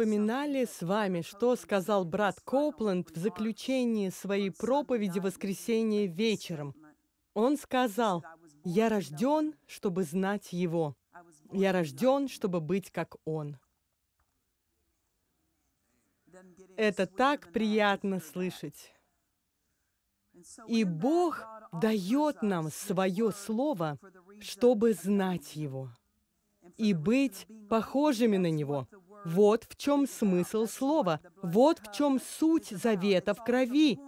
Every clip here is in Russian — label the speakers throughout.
Speaker 1: вспоминали с вами, что сказал брат Копланд в заключении своей проповеди воскресенье вечером. Он сказал, «Я рожден, чтобы знать Его. Я рожден, чтобы быть как Он». Это так приятно слышать. И Бог дает нам свое слово, чтобы знать Его и быть похожими на Него, вот в чем смысл слова, вот в чем суть завета в крови,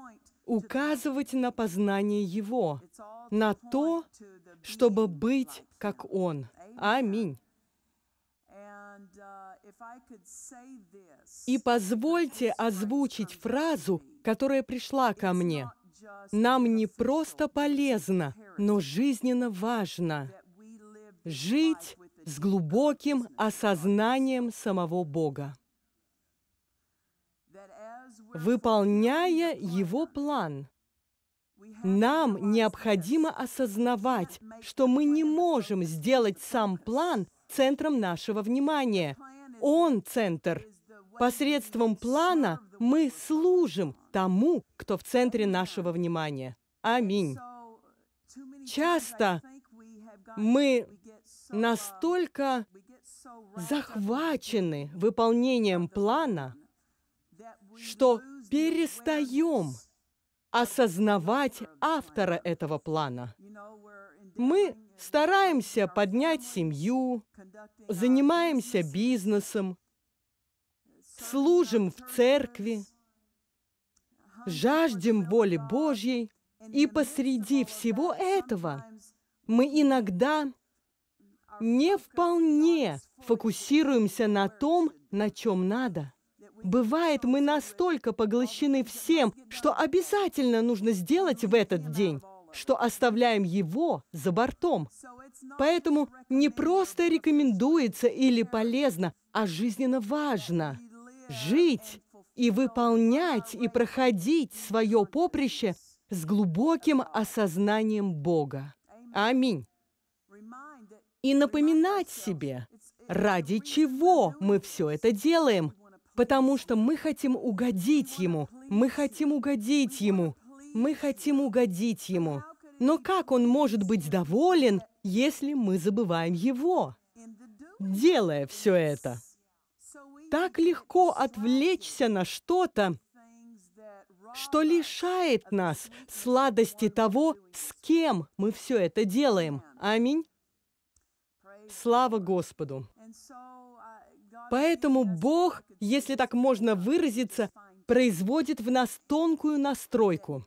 Speaker 1: указывать на познание Его, на то, чтобы быть как Он. Аминь. И позвольте озвучить фразу, которая пришла ко мне. Нам не просто полезно, но жизненно важно жить с глубоким осознанием самого Бога. Выполняя Его план, нам необходимо осознавать, что мы не можем сделать сам план центром нашего внимания. Он – центр. Посредством плана мы служим тому, кто в центре нашего внимания. Аминь. Часто мы настолько захвачены выполнением плана, что перестаем осознавать автора этого плана. Мы стараемся поднять семью, занимаемся бизнесом, служим в церкви, жаждем воли Божьей, и посреди всего этого мы иногда не вполне фокусируемся на том, на чем надо. Бывает, мы настолько поглощены всем, что обязательно нужно сделать в этот день, что оставляем его за бортом. Поэтому не просто рекомендуется или полезно, а жизненно важно жить и выполнять и проходить свое поприще с глубоким осознанием Бога. Аминь и напоминать себе, ради чего мы все это делаем, потому что мы хотим угодить Ему, мы хотим угодить Ему, мы хотим угодить Ему. Но как Он может быть доволен, если мы забываем Его, делая все это? Так легко отвлечься на что-то, что лишает нас сладости того, с кем мы все это делаем. Аминь. Слава Господу! Uh, Поэтому Бог, если так можно выразиться, производит в нас тонкую настройку.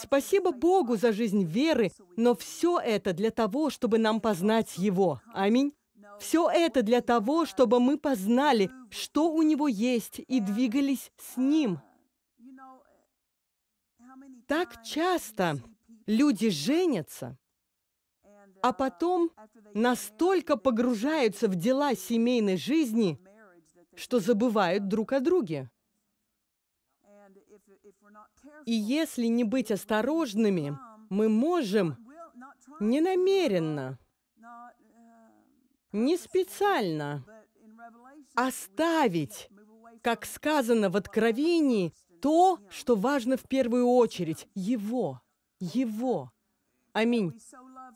Speaker 1: Спасибо Богу за жизнь веры, но все это для того, чтобы нам познать Его. Аминь. Все это для того, чтобы мы познали, что у Него есть, и двигались с uh, Ним. Так часто люди женятся, а потом uh, настолько погружаются в дела семейной жизни, что забывают друг о друге. И если не быть осторожными, мы можем не намеренно, не специально оставить, как сказано в Откровении, то, что важно в первую очередь – Его, Его. Аминь.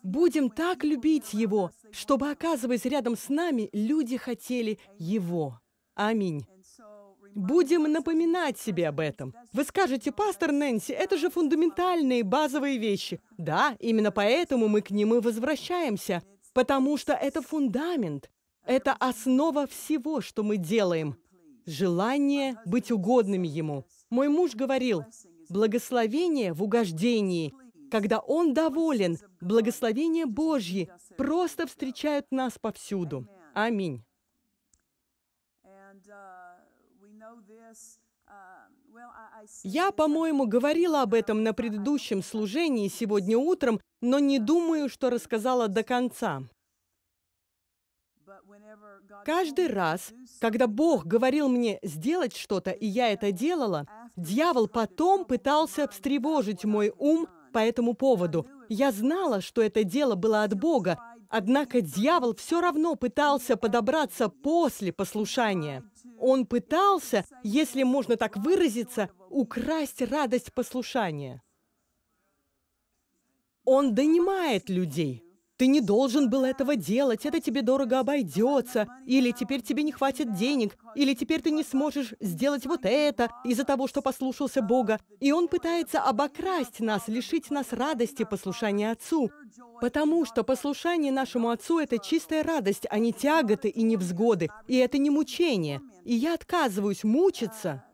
Speaker 1: Будем так любить Его, чтобы, оказываясь рядом с нами, люди хотели Его. Аминь. Будем напоминать себе об этом. Вы скажете, пастор Нэнси, это же фундаментальные базовые вещи. Да, именно поэтому мы к ним и возвращаемся, потому что это фундамент, это основа всего, что мы делаем. Желание быть угодными Ему. Мой муж говорил, благословение в угождении – когда Он доволен, благословения Божьи просто встречают нас повсюду. Аминь. Я, по-моему, говорила об этом на предыдущем служении сегодня утром, но не думаю, что рассказала до конца. Каждый раз, когда Бог говорил мне сделать что-то, и я это делала, дьявол потом пытался встревожить мой ум по этому поводу. Я знала, что это дело было от Бога, однако дьявол все равно пытался подобраться после послушания. Он пытался, если можно так выразиться, украсть радость послушания. Он донимает людей. Ты не должен был этого делать, это тебе дорого обойдется. Или теперь тебе не хватит денег. Или теперь ты не сможешь сделать вот это из-за того, что послушался Бога. И он пытается обокрасть нас, лишить нас радости послушания Отцу. Потому что послушание нашему Отцу – это чистая радость, а не тяготы и невзгоды. И это не мучение. И я отказываюсь мучиться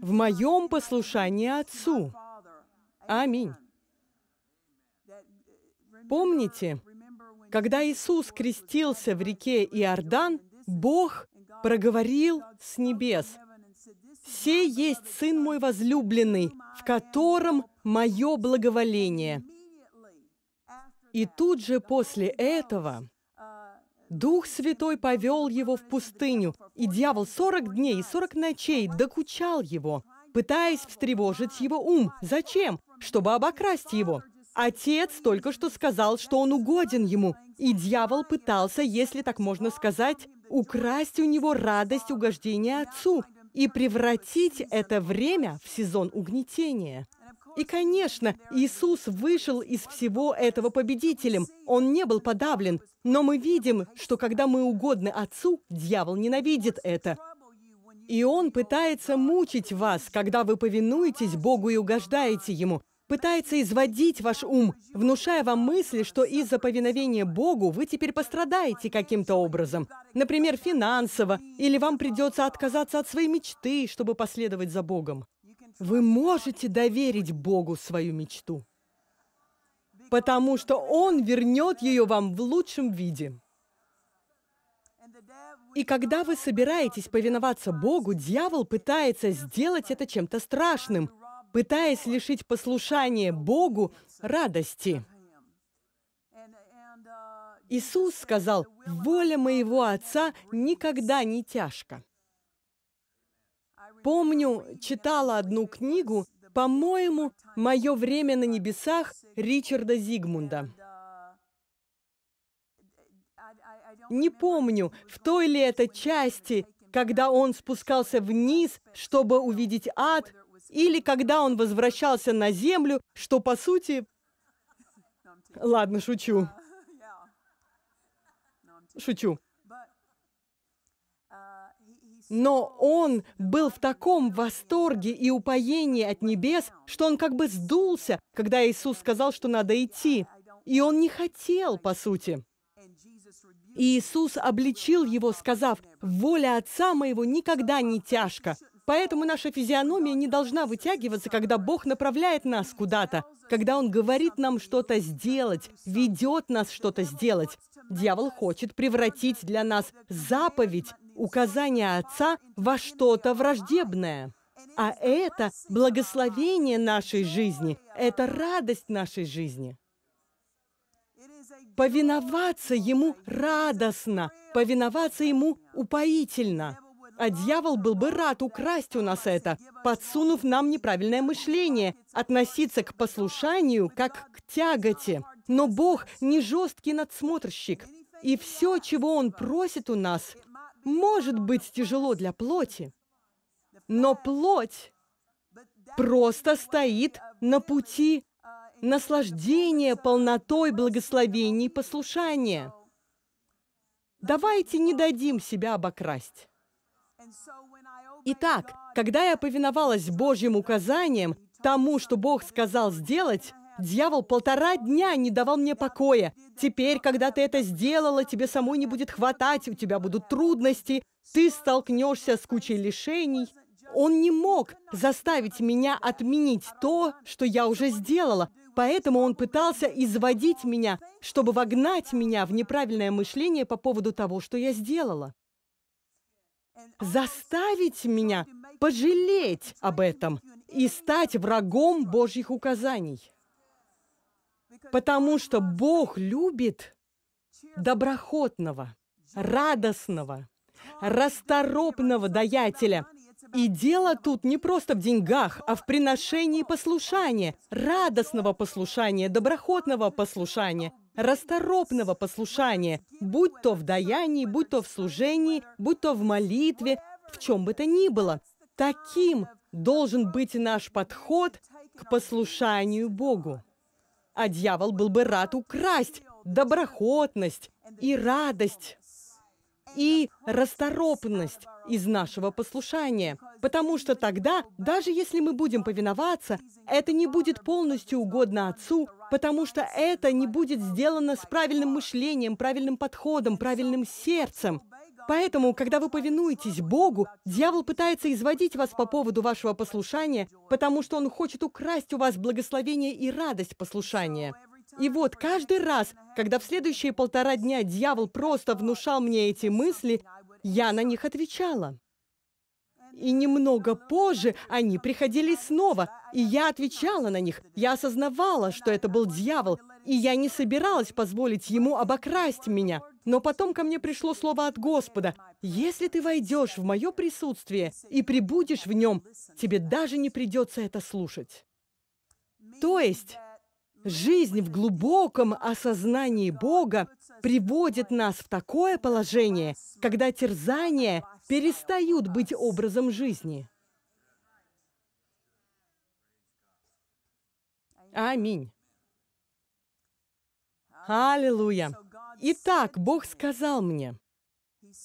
Speaker 1: в моем послушании Отцу. Аминь. Помните, когда Иисус крестился в реке Иордан, Бог проговорил с небес, «Се есть Сын мой возлюбленный, в котором мое благоволение». И тут же после этого Дух Святой повел его в пустыню, и дьявол сорок дней и сорок ночей докучал его, пытаясь встревожить его ум. Зачем? Чтобы обокрасть его. Отец только что сказал, что он угоден ему, и дьявол пытался, если так можно сказать, украсть у него радость угождения отцу и превратить это время в сезон угнетения. И, конечно, Иисус вышел из всего этого победителем. Он не был подавлен. Но мы видим, что когда мы угодны Отцу, дьявол ненавидит это. И он пытается мучить вас, когда вы повинуетесь Богу и угождаете Ему пытается изводить ваш ум, внушая вам мысли, что из-за повиновения Богу вы теперь пострадаете каким-то образом. Например, финансово, или вам придется отказаться от своей мечты, чтобы последовать за Богом. Вы можете доверить Богу свою мечту, потому что Он вернет ее вам в лучшем виде. И когда вы собираетесь повиноваться Богу, дьявол пытается сделать это чем-то страшным – пытаясь лишить послушание Богу радости. Иисус сказал, «Воля моего Отца никогда не тяжка». Помню, читала одну книгу, по-моему, «Мое время на небесах» Ричарда Зигмунда. Не помню, в той ли это части, когда он спускался вниз, чтобы увидеть ад, или когда он возвращался на землю, что по сути... Ладно, шучу. Шучу. Но он был в таком восторге и упоении от небес, что он как бы сдулся, когда Иисус сказал, что надо идти. И он не хотел, по сути. И Иисус обличил его, сказав, «Воля Отца моего никогда не тяжка, Поэтому наша физиономия не должна вытягиваться, когда Бог направляет нас куда-то, когда Он говорит нам что-то сделать, ведет нас что-то сделать. Дьявол хочет превратить для нас заповедь, указание Отца во что-то враждебное. А это благословение нашей жизни, это радость нашей жизни. Повиноваться Ему радостно, повиноваться Ему упоительно – а дьявол был бы рад украсть у нас это, подсунув нам неправильное мышление, относиться к послушанию как к тяготе. Но Бог не жесткий надсмотрщик. И все, чего Он просит у нас, может быть тяжело для плоти. Но плоть просто стоит на пути наслаждения полнотой благословений послушания. Давайте не дадим себя обокрасть. Итак, когда я повиновалась Божьим указаниям, тому, что Бог сказал сделать, дьявол полтора дня не давал мне покоя. Теперь, когда ты это сделала, тебе самой не будет хватать, у тебя будут трудности, ты столкнешься с кучей лишений. Он не мог заставить меня отменить то, что я уже сделала, поэтому он пытался изводить меня, чтобы вогнать меня в неправильное мышление по поводу того, что я сделала заставить меня пожалеть об этом и стать врагом Божьих указаний. Потому что Бог любит доброхотного, радостного, расторопного даятеля. И дело тут не просто в деньгах, а в приношении послушания, радостного послушания, доброхотного послушания – расторопного послушания, будь то в даянии, будь то в служении, будь то в молитве, в чем бы то ни было. Таким должен быть наш подход к послушанию Богу. А дьявол был бы рад украсть доброхотность и радость и расторопность из нашего послушания. Потому что тогда, даже если мы будем повиноваться, это не будет полностью угодно Отцу, потому что это не будет сделано с правильным мышлением, правильным подходом, правильным сердцем. Поэтому, когда вы повинуетесь Богу, дьявол пытается изводить вас по поводу вашего послушания, потому что он хочет украсть у вас благословение и радость послушания. И вот каждый раз, когда в следующие полтора дня дьявол просто внушал мне эти мысли, я на них отвечала. И немного позже они приходили снова, и я отвечала на них. Я осознавала, что это был дьявол, и я не собиралась позволить ему обокрасть меня. Но потом ко мне пришло слово от Господа. «Если ты войдешь в мое присутствие и прибудешь в нем, тебе даже не придется это слушать». То есть, жизнь в глубоком осознании Бога приводит нас в такое положение, когда терзания перестают быть образом жизни. Аминь. Аллилуйя. Итак, Бог сказал мне,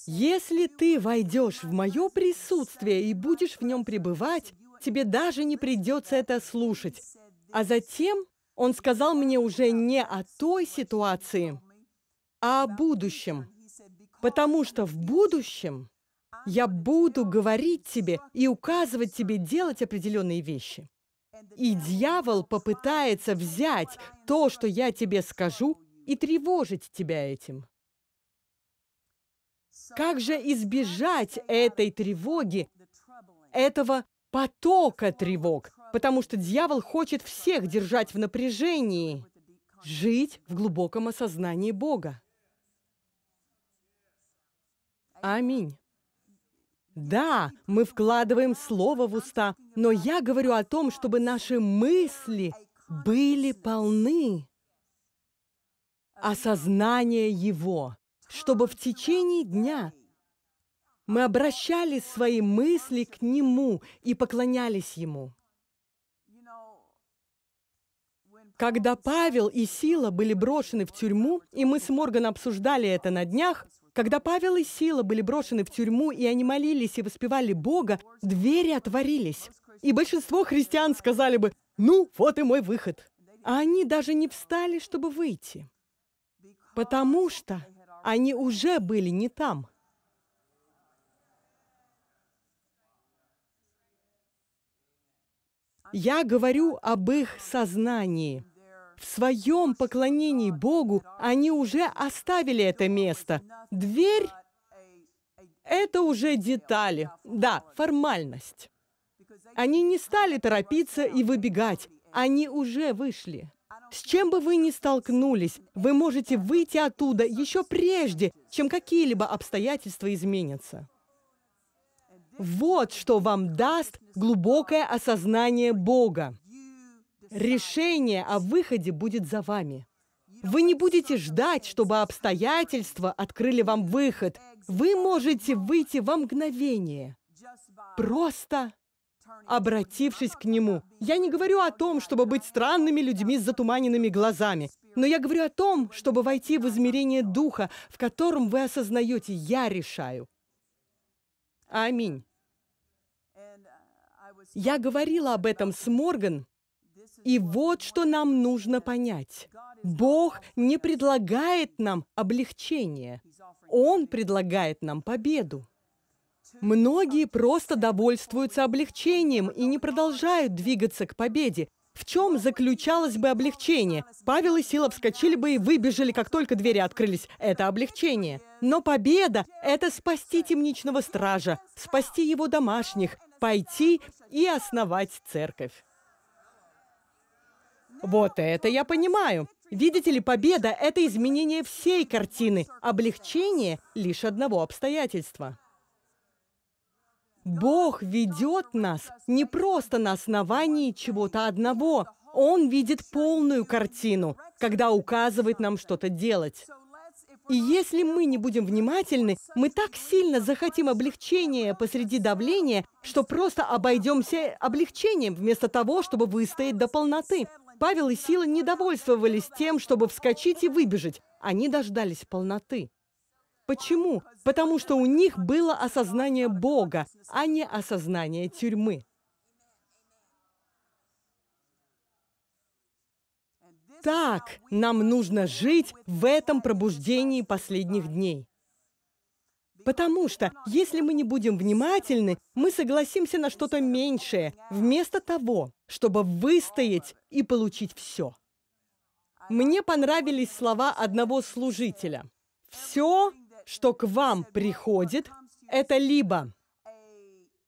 Speaker 1: если ты войдешь в мое присутствие и будешь в нем пребывать, тебе даже не придется это слушать. А затем он сказал мне уже не о той ситуации, а о будущем. Потому что в будущем я буду говорить тебе и указывать тебе делать определенные вещи. И дьявол попытается взять то, что я тебе скажу, и тревожить тебя этим. Как же избежать этой тревоги, этого потока тревог? Потому что дьявол хочет всех держать в напряжении, жить в глубоком осознании Бога. Аминь. Да, мы вкладываем слово в уста, но я говорю о том, чтобы наши мысли были полны осознания Его, чтобы в течение дня мы обращали свои мысли к Нему и поклонялись Ему. Когда Павел и Сила были брошены в тюрьму, и мы с Морган обсуждали это на днях, когда Павел и Сила были брошены в тюрьму, и они молились и воспевали Бога, двери отворились. И большинство христиан сказали бы, «Ну, вот и мой выход». А они даже не встали, чтобы выйти, потому что они уже были не там. Я говорю об их сознании. В своем поклонении Богу они уже оставили это место. Дверь – это уже детали. Да, формальность. Они не стали торопиться и выбегать. Они уже вышли. С чем бы вы ни столкнулись, вы можете выйти оттуда еще прежде, чем какие-либо обстоятельства изменятся. Вот что вам даст глубокое осознание Бога. Решение о выходе будет за вами. Вы не будете ждать, чтобы обстоятельства открыли вам выход. Вы можете выйти во мгновение, просто обратившись к Нему. Я не говорю о том, чтобы быть странными людьми с затуманенными глазами, но я говорю о том, чтобы войти в измерение Духа, в котором вы осознаете «Я решаю». Аминь. Я говорила об этом с Морган, и вот что нам нужно понять. Бог не предлагает нам облегчение. Он предлагает нам победу. Многие просто довольствуются облегчением и не продолжают двигаться к победе. В чем заключалось бы облегчение? Павел и Сила вскочили бы и выбежали, как только двери открылись. Это облегчение. Но победа – это спасти темничного стража, спасти его домашних, пойти и основать церковь. Вот это я понимаю. Видите ли, победа – это изменение всей картины, облегчение – лишь одного обстоятельства. Бог ведет нас не просто на основании чего-то одного. Он видит полную картину, когда указывает нам что-то делать. И если мы не будем внимательны, мы так сильно захотим облегчения посреди давления, что просто обойдемся облегчением вместо того, чтобы выстоять до полноты. Павел и Сила не довольствовались тем, чтобы вскочить и выбежать. Они дождались полноты. Почему? Потому что у них было осознание Бога, а не осознание тюрьмы. Так нам нужно жить в этом пробуждении последних дней. Потому что, если мы не будем внимательны, мы согласимся на что-то меньшее, вместо того, чтобы выстоять и получить все. Мне понравились слова одного служителя. «Все, что к вам приходит, это либо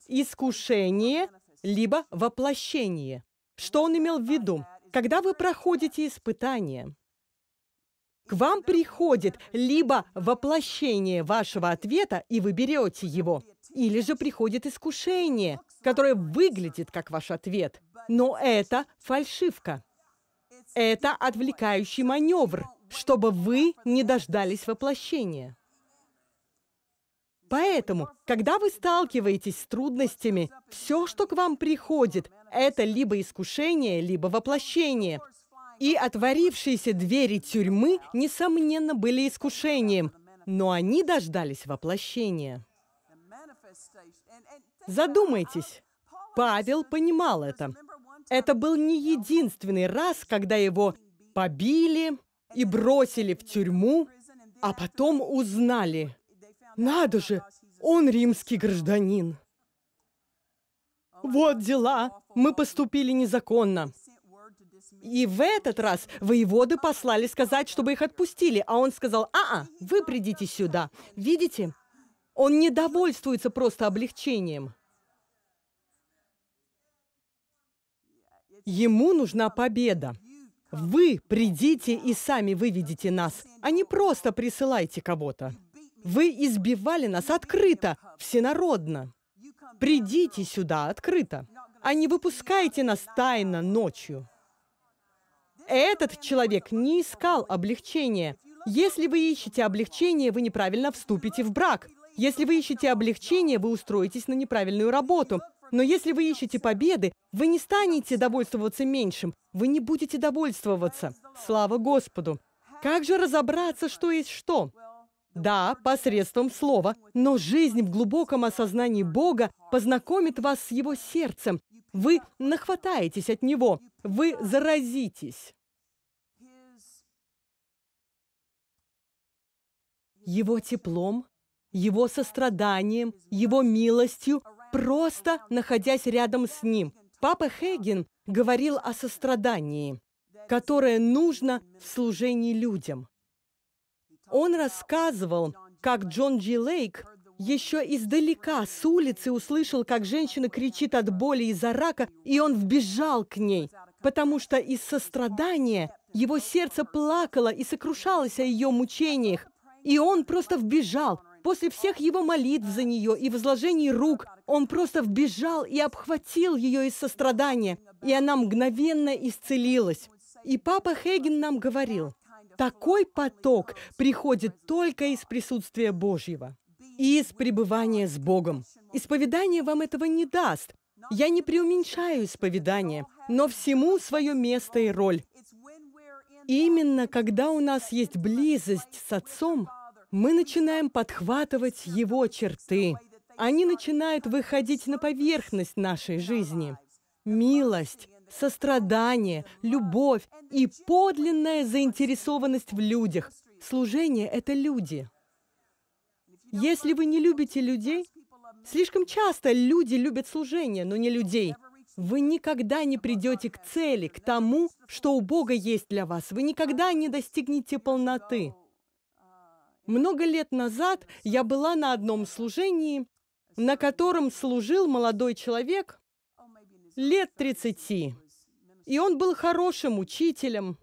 Speaker 1: искушение, либо воплощение». Что он имел в виду? Когда вы проходите испытания, к вам приходит либо воплощение вашего ответа, и вы берете его, или же приходит искушение, которое выглядит как ваш ответ. Но это фальшивка. Это отвлекающий маневр, чтобы вы не дождались воплощения. Поэтому, когда вы сталкиваетесь с трудностями, все, что к вам приходит, это либо искушение, либо воплощение. И отворившиеся двери тюрьмы, несомненно, были искушением, но они дождались воплощения. Задумайтесь, Павел понимал это. Это был не единственный раз, когда его побили и бросили в тюрьму, а потом узнали. Надо же, он римский гражданин. Вот дела, мы поступили незаконно. И в этот раз воеводы послали сказать, чтобы их отпустили, а он сказал, «А-а, вы придите сюда». Видите? Он не довольствуется просто облегчением. Ему нужна победа. Вы придите и сами выведите нас, а не просто присылайте кого-то. Вы избивали нас открыто, всенародно. Придите сюда открыто, а не выпускайте нас тайно ночью. Этот человек не искал облегчения. Если вы ищете облегчение, вы неправильно вступите в брак. Если вы ищете облегчение, вы устроитесь на неправильную работу. Но если вы ищете победы, вы не станете довольствоваться меньшим. Вы не будете довольствоваться. Слава Господу! Как же разобраться, что есть что? Да, посредством слова, но жизнь в глубоком осознании Бога познакомит вас с Его сердцем. Вы нахватаетесь от Него, вы заразитесь. его теплом, его состраданием, его милостью, просто находясь рядом с ним. Папа Хейген говорил о сострадании, которое нужно в служении людям. Он рассказывал, как Джон Джи Лейк еще издалека с улицы услышал, как женщина кричит от боли из-за рака, и он вбежал к ней, потому что из сострадания его сердце плакало и сокрушалось о ее мучениях, и он просто вбежал. После всех его молитв за нее и возложений рук, он просто вбежал и обхватил ее из сострадания, и она мгновенно исцелилась. И папа Хейген нам говорил, такой поток приходит только из присутствия Божьего и из пребывания с Богом. Исповедание вам этого не даст. Я не преуменьшаю исповедание, но всему свое место и роль. Именно когда у нас есть близость с Отцом, мы начинаем подхватывать Его черты. Они начинают выходить на поверхность нашей жизни. Милость, сострадание, любовь и подлинная заинтересованность в людях. Служение – это люди. Если вы не любите людей, слишком часто люди любят служение, но не людей – вы никогда не придете к цели, к тому, что у Бога есть для вас. Вы никогда не достигнете полноты. Много лет назад я была на одном служении, на котором служил молодой человек лет 30. И он был хорошим учителем.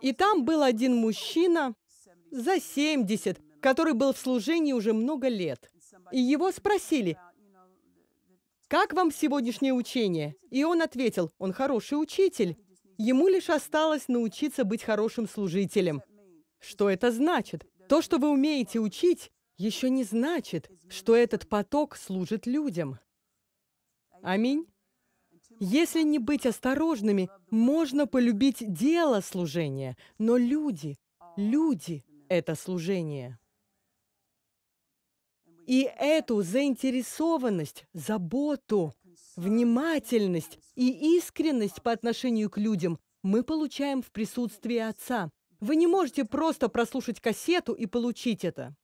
Speaker 1: И там был один мужчина за 70, который был в служении уже много лет. И его спросили, «Как вам сегодняшнее учение?» И он ответил, «Он хороший учитель. Ему лишь осталось научиться быть хорошим служителем». Что это значит? То, что вы умеете учить, еще не значит, что этот поток служит людям. Аминь. Если не быть осторожными, можно полюбить дело служения, но люди, люди — это служение. И эту заинтересованность, заботу, внимательность и искренность по отношению к людям мы получаем в присутствии Отца. Вы не можете просто прослушать кассету и получить это.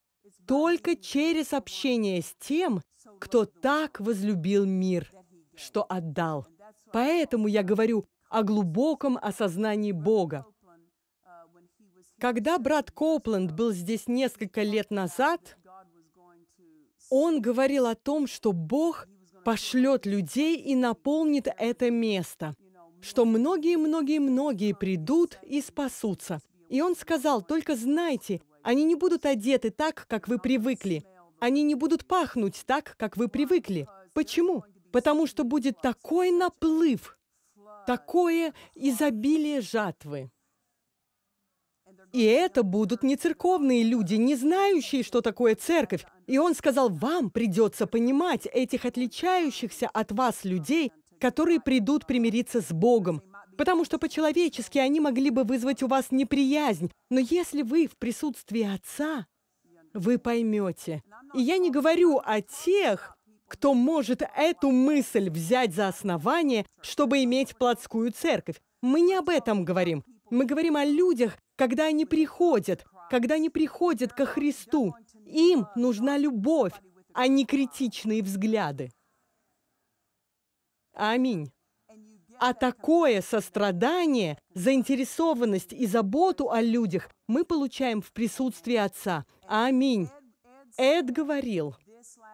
Speaker 1: Только через общение с тем, кто так возлюбил мир, что отдал. Поэтому я говорю о глубоком осознании Бога. Когда брат Копленд был здесь несколько лет назад, он говорил о том, что Бог пошлет людей и наполнит это место, что многие-многие-многие придут и спасутся. И он сказал, только знайте, они не будут одеты так, как вы привыкли. Они не будут пахнуть так, как вы привыкли. Почему? Потому что будет такой наплыв, такое изобилие жатвы. И это будут не церковные люди, не знающие, что такое церковь. И он сказал, вам придется понимать этих отличающихся от вас людей, которые придут примириться с Богом. Потому что по-человечески они могли бы вызвать у вас неприязнь. Но если вы в присутствии Отца, вы поймете. И я не говорю о тех, кто может эту мысль взять за основание, чтобы иметь плотскую церковь. Мы не об этом говорим. Мы говорим о людях, когда они приходят, когда они приходят ко Христу, им нужна любовь, а не критичные взгляды. Аминь. А такое сострадание, заинтересованность и заботу о людях мы получаем в присутствии Отца. Аминь. Эд говорил,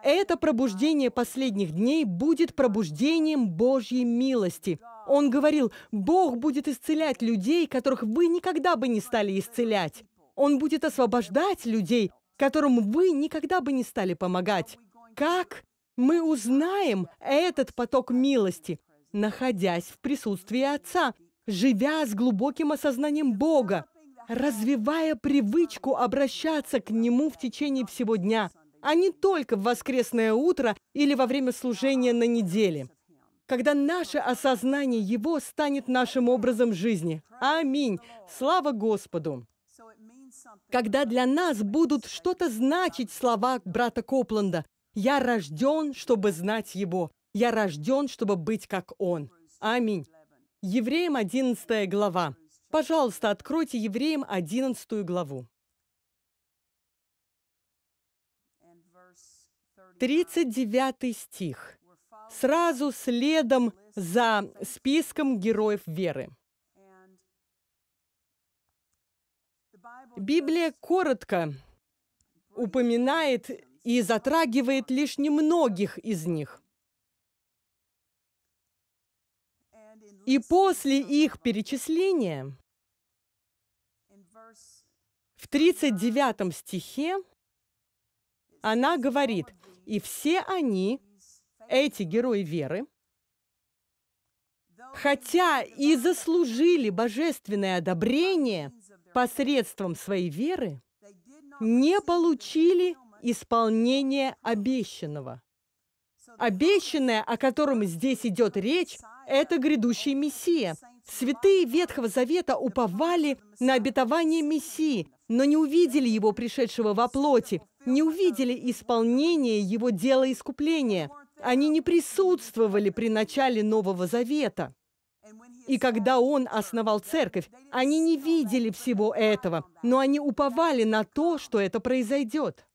Speaker 1: это пробуждение последних дней будет пробуждением Божьей милости. Он говорил, Бог будет исцелять людей, которых вы никогда бы не стали исцелять. Он будет освобождать людей, которым вы никогда бы не стали помогать. Как мы узнаем этот поток милости, находясь в присутствии Отца, живя с глубоким осознанием Бога, развивая привычку обращаться к Нему в течение всего дня – а не только в воскресное утро или во время служения на неделе, когда наше осознание Его станет нашим образом жизни. Аминь. Слава Господу. Когда для нас будут что-то значить слова брата Копланда, «Я рожден, чтобы знать Его. Я рожден, чтобы быть как Он». Аминь. Евреям 11 глава. Пожалуйста, откройте Евреям 11 главу. 39 стих, сразу следом за списком героев веры. Библия коротко упоминает и затрагивает лишь немногих из них. И после их перечисления в 39 стихе она говорит – и все они, эти герои веры, хотя и заслужили божественное одобрение посредством своей веры, не получили исполнение обещанного. Обещанное, о котором здесь идет речь, это грядущий Мессия. Святые Ветхого Завета уповали на обетование Мессии, но не увидели его пришедшего во плоти, не увидели исполнения его дела искупления. Они не присутствовали при начале Нового Завета. И когда он основал церковь, они не видели всего этого, но они уповали на то, что это произойдет.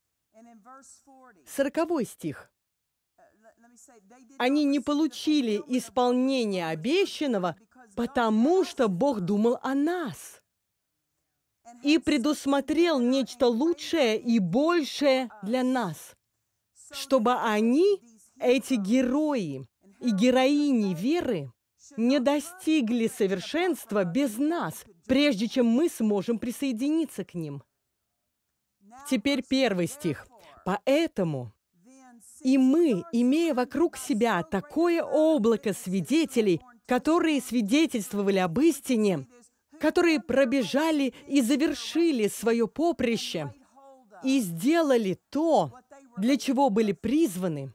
Speaker 1: Сороковой стих. Они не получили исполнения обещанного, потому что Бог думал о нас и предусмотрел нечто лучшее и большее для нас, чтобы они, эти герои и героини веры, не достигли совершенства без нас, прежде чем мы сможем присоединиться к ним. Теперь первый стих. «Поэтому и мы, имея вокруг себя такое облако свидетелей, которые свидетельствовали об истине, которые пробежали и завершили свое поприще и сделали то, для чего были призваны,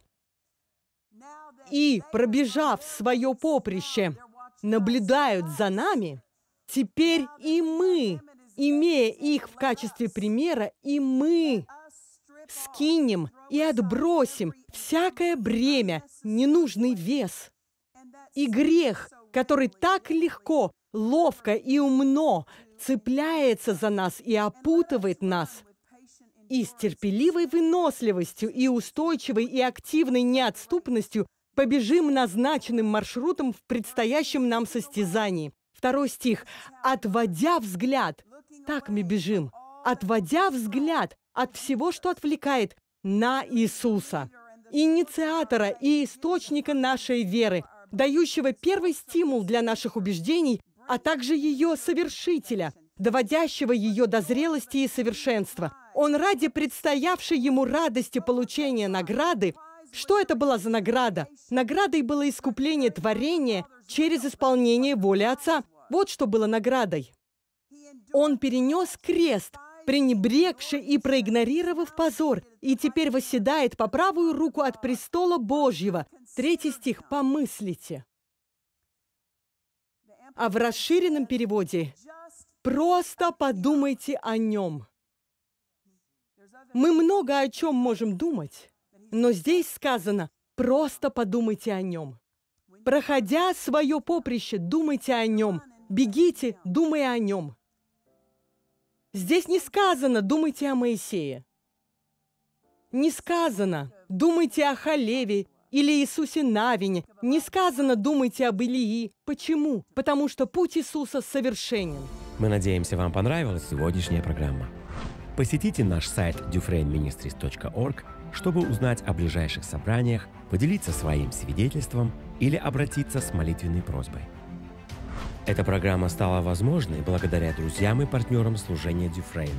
Speaker 1: и, пробежав свое поприще, наблюдают за нами, теперь и мы, имея их в качестве примера, и мы скинем и отбросим всякое бремя, ненужный вес и грех, который так легко ловко и умно цепляется за нас и опутывает нас. И с терпеливой выносливостью и устойчивой и активной неотступностью побежим назначенным маршрутом в предстоящем нам состязании. Второй стих. «Отводя взгляд». Так мы бежим. «Отводя взгляд от всего, что отвлекает, на Иисуса, инициатора и источника нашей веры, дающего первый стимул для наших убеждений а также ее совершителя, доводящего ее до зрелости и совершенства. Он ради предстоявшей ему радости получения награды что это была за награда? Наградой было искупление творения через исполнение воли Отца. Вот что было наградой. Он перенес крест, пренебрегши и проигнорировав позор, и теперь восседает по правую руку от престола Божьего. Третий стих «Помыслите» а в расширенном переводе «просто подумайте о нем». Мы много о чем можем думать, но здесь сказано «просто подумайте о нем». Проходя свое поприще, думайте о нем. Бегите, думая о нем. Здесь не сказано «думайте о Моисее». Не сказано «думайте о Халеве или Иисусе Навине. Не сказано «думайте об Илии». Почему? Потому что путь Иисуса совершенен. Мы надеемся, вам понравилась сегодняшняя программа. Посетите наш сайт dufresneministries.org, чтобы узнать о ближайших собраниях, поделиться своим свидетельством или обратиться с молитвенной просьбой. Эта программа стала возможной благодаря друзьям и партнерам служения Дюфрейн.